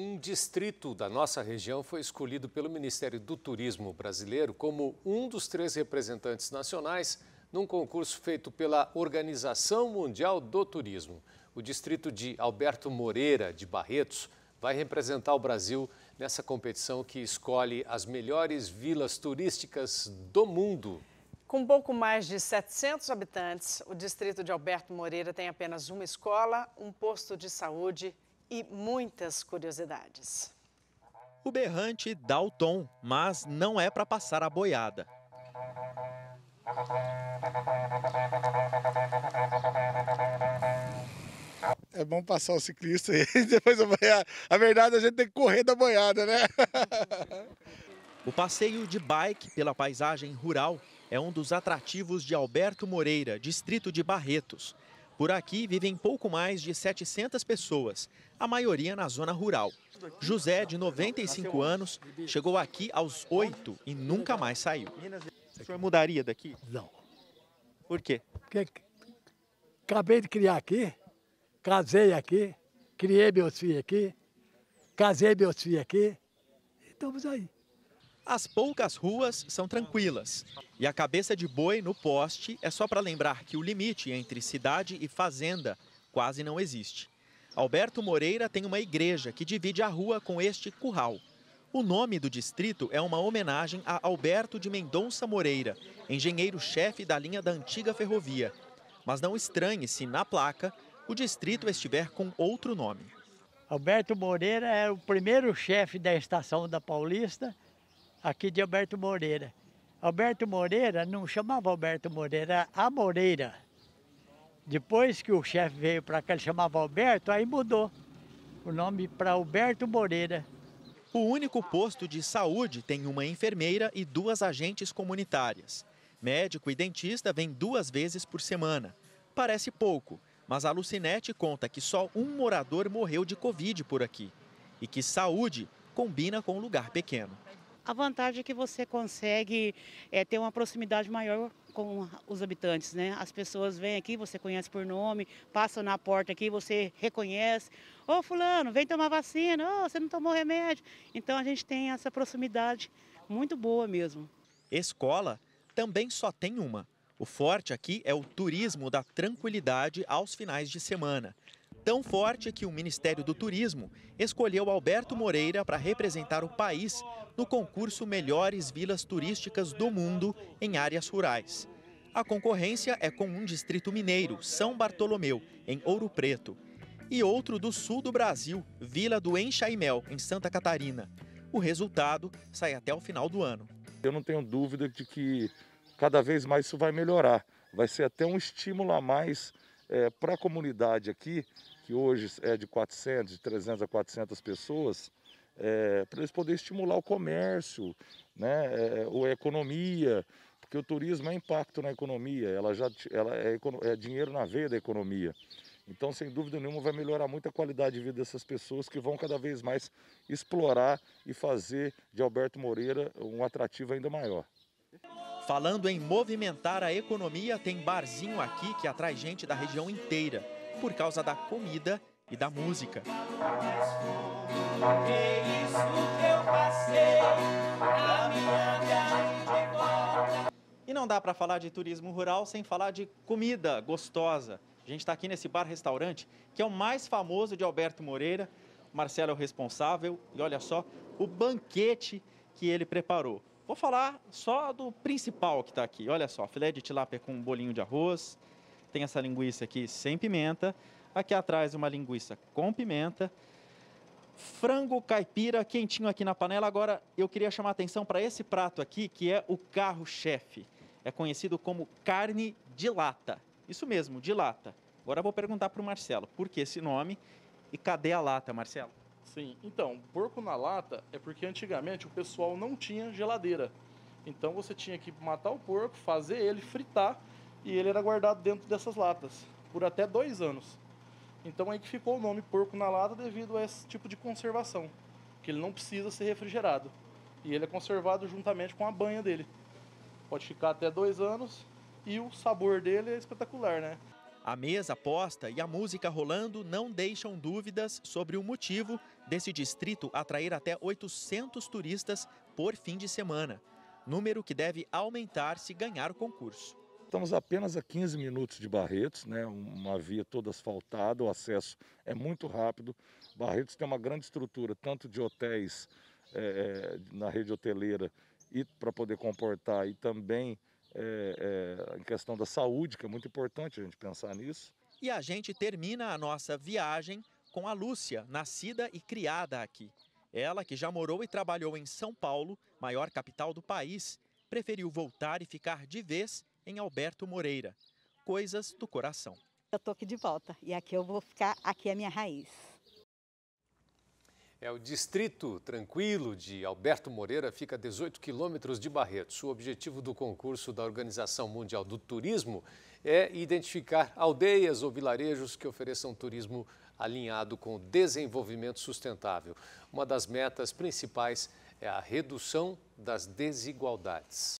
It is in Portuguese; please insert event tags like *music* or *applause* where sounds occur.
Um distrito da nossa região foi escolhido pelo Ministério do Turismo brasileiro como um dos três representantes nacionais num concurso feito pela Organização Mundial do Turismo. O distrito de Alberto Moreira, de Barretos, vai representar o Brasil nessa competição que escolhe as melhores vilas turísticas do mundo. Com pouco mais de 700 habitantes, o distrito de Alberto Moreira tem apenas uma escola, um posto de saúde e muitas curiosidades. O berrante dá o tom, mas não é para passar a boiada. É bom passar o ciclista e *laughs* depois a boiada. A verdade, a gente tem que correr da boiada, né? O passeio de bike pela paisagem rural é um dos atrativos de Alberto Moreira, distrito de Barretos. Por aqui vivem pouco mais de 700 pessoas, a maioria na zona rural. José, de 95 anos, chegou aqui aos 8 e nunca mais saiu. O senhor mudaria daqui? Não. Por quê? Porque acabei de criar aqui, casei aqui, criei meus filhos aqui, casei meus filhos aqui e estamos aí. As poucas ruas são tranquilas. E a cabeça de boi no poste é só para lembrar que o limite entre cidade e fazenda quase não existe. Alberto Moreira tem uma igreja que divide a rua com este curral. O nome do distrito é uma homenagem a Alberto de Mendonça Moreira, engenheiro-chefe da linha da antiga ferrovia. Mas não estranhe se na placa o distrito estiver com outro nome. Alberto Moreira é o primeiro chefe da estação da Paulista aqui de Alberto Moreira. Alberto Moreira não chamava Alberto Moreira, era a Moreira. Depois que o chefe veio para cá, ele chamava Alberto, aí mudou o nome para Alberto Moreira. O único posto de saúde tem uma enfermeira e duas agentes comunitárias. Médico e dentista vêm duas vezes por semana. Parece pouco, mas a Lucinete conta que só um morador morreu de Covid por aqui e que saúde combina com um lugar pequeno. A vantagem é que você consegue é, ter uma proximidade maior com os habitantes, né? As pessoas vêm aqui, você conhece por nome, passam na porta aqui, você reconhece. Ô oh, fulano, vem tomar vacina, ô, oh, você não tomou remédio. Então a gente tem essa proximidade muito boa mesmo. Escola também só tem uma. O forte aqui é o turismo da tranquilidade aos finais de semana tão forte que o Ministério do Turismo escolheu Alberto Moreira para representar o país no concurso Melhores Vilas Turísticas do Mundo em Áreas Rurais. A concorrência é com um distrito mineiro, São Bartolomeu, em Ouro Preto, e outro do sul do Brasil, Vila do Enxaimel, em Santa Catarina. O resultado sai até o final do ano. Eu não tenho dúvida de que cada vez mais isso vai melhorar. Vai ser até um estímulo a mais é, para a comunidade aqui que hoje é de 400, de 300 a 400 pessoas, é, para eles poderem estimular o comércio, né, é, é, ou a economia, porque o turismo é impacto na economia, ela já ela é, é dinheiro na veia da economia. Então, sem dúvida nenhuma, vai melhorar muito a qualidade de vida dessas pessoas que vão cada vez mais explorar e fazer de Alberto Moreira um atrativo ainda maior. Falando em movimentar a economia, tem barzinho aqui que atrai gente da região inteira por causa da comida e da música. É e não dá para falar de turismo rural sem falar de comida gostosa. A gente está aqui nesse bar-restaurante, que é o mais famoso de Alberto Moreira. O Marcelo é o responsável e olha só o banquete que ele preparou. Vou falar só do principal que está aqui. Olha só, filé de tilápia com um bolinho de arroz, tem essa linguiça aqui sem pimenta, aqui atrás uma linguiça com pimenta, frango caipira quentinho aqui na panela. Agora eu queria chamar a atenção para esse prato aqui, que é o carro-chefe. É conhecido como carne de lata. Isso mesmo, de lata. Agora eu vou perguntar para o Marcelo, por que esse nome e cadê a lata, Marcelo? Sim, então, porco na lata é porque antigamente o pessoal não tinha geladeira. Então você tinha que matar o porco, fazer ele fritar e ele era guardado dentro dessas latas por até dois anos. Então aí que ficou o nome porco na lata devido a esse tipo de conservação, que ele não precisa ser refrigerado e ele é conservado juntamente com a banha dele. Pode ficar até dois anos e o sabor dele é espetacular, né? A mesa posta e a música rolando não deixam dúvidas sobre o motivo desse distrito atrair até 800 turistas por fim de semana, número que deve aumentar se ganhar o concurso. Estamos apenas a 15 minutos de Barretos, né? uma via toda asfaltada, o acesso é muito rápido. Barretos tem uma grande estrutura, tanto de hotéis é, na rede hoteleira e para poder comportar, e também é, é, em questão da saúde, que é muito importante a gente pensar nisso. E a gente termina a nossa viagem com a Lúcia, nascida e criada aqui. Ela, que já morou e trabalhou em São Paulo, maior capital do país, preferiu voltar e ficar de vez em Alberto Moreira. Coisas do coração. Eu estou aqui de volta e aqui eu vou ficar, aqui é a minha raiz. É o distrito tranquilo de Alberto Moreira fica a 18 quilômetros de Barretos. O objetivo do concurso da Organização Mundial do Turismo é identificar aldeias ou vilarejos que ofereçam turismo alinhado com o desenvolvimento sustentável. Uma das metas principais é a redução das desigualdades.